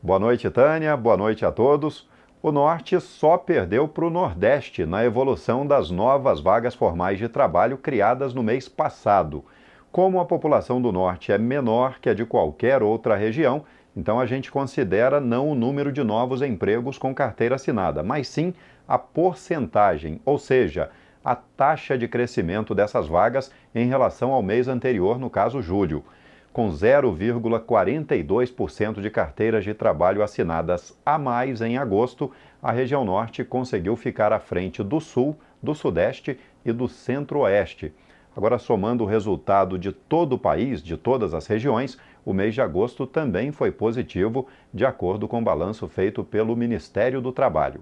Boa noite, Tânia. Boa noite a todos. O Norte só perdeu para o Nordeste na evolução das novas vagas formais de trabalho criadas no mês passado. Como a população do Norte é menor que a de qualquer outra região, então a gente considera não o número de novos empregos com carteira assinada, mas sim a porcentagem, ou seja, a taxa de crescimento dessas vagas em relação ao mês anterior, no caso julho com 0,42% de carteiras de trabalho assinadas a mais em agosto, a região norte conseguiu ficar à frente do sul, do sudeste e do centro-oeste. Agora, somando o resultado de todo o país, de todas as regiões, o mês de agosto também foi positivo, de acordo com o balanço feito pelo Ministério do Trabalho.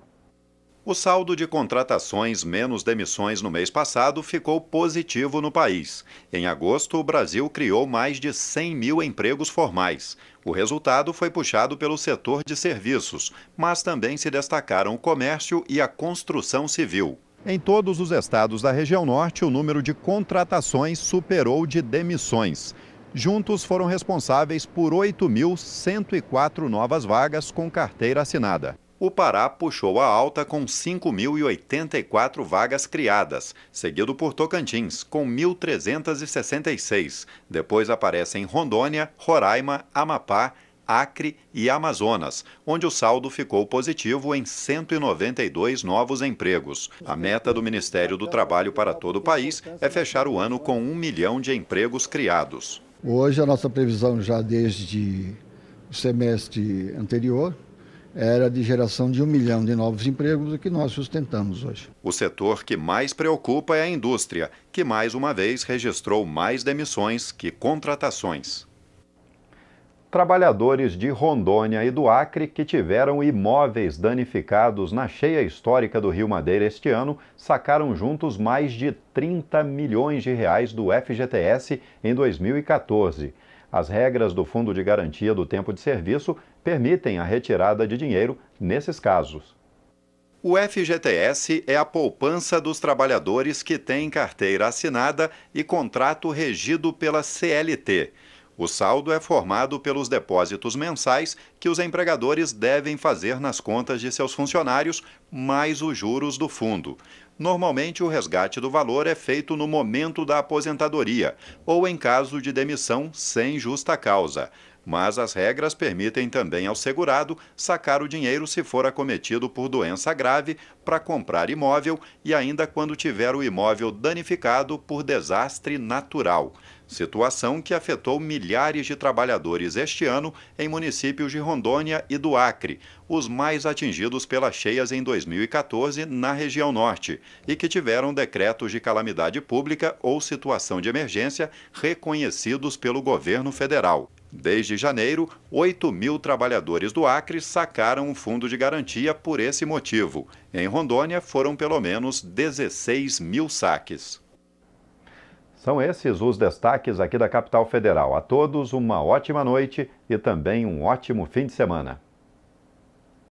O saldo de contratações menos demissões no mês passado ficou positivo no país. Em agosto, o Brasil criou mais de 100 mil empregos formais. O resultado foi puxado pelo setor de serviços, mas também se destacaram o comércio e a construção civil. Em todos os estados da região norte, o número de contratações superou o de demissões. Juntos foram responsáveis por 8.104 novas vagas com carteira assinada. O Pará puxou a alta com 5.084 vagas criadas, seguido por Tocantins, com 1.366. Depois aparecem Rondônia, Roraima, Amapá, Acre e Amazonas, onde o saldo ficou positivo em 192 novos empregos. A meta do Ministério do Trabalho para todo o país é fechar o ano com um milhão de empregos criados. Hoje, a nossa previsão já desde o semestre anterior era de geração de um milhão de novos empregos, que nós sustentamos hoje. O setor que mais preocupa é a indústria, que mais uma vez registrou mais demissões que contratações. Trabalhadores de Rondônia e do Acre que tiveram imóveis danificados na cheia histórica do Rio Madeira este ano sacaram juntos mais de 30 milhões de reais do FGTS em 2014. As regras do Fundo de Garantia do Tempo de Serviço permitem a retirada de dinheiro nesses casos. O FGTS é a poupança dos trabalhadores que têm carteira assinada e contrato regido pela CLT. O saldo é formado pelos depósitos mensais que os empregadores devem fazer nas contas de seus funcionários, mais os juros do fundo. Normalmente, o resgate do valor é feito no momento da aposentadoria ou em caso de demissão sem justa causa mas as regras permitem também ao segurado sacar o dinheiro se for acometido por doença grave para comprar imóvel e ainda quando tiver o imóvel danificado por desastre natural. Situação que afetou milhares de trabalhadores este ano em municípios de Rondônia e do Acre, os mais atingidos pelas cheias em 2014 na região norte, e que tiveram decretos de calamidade pública ou situação de emergência reconhecidos pelo governo federal. Desde janeiro, 8 mil trabalhadores do Acre sacaram um fundo de garantia por esse motivo. Em Rondônia, foram pelo menos 16 mil saques. São esses os destaques aqui da Capital Federal. A todos, uma ótima noite e também um ótimo fim de semana.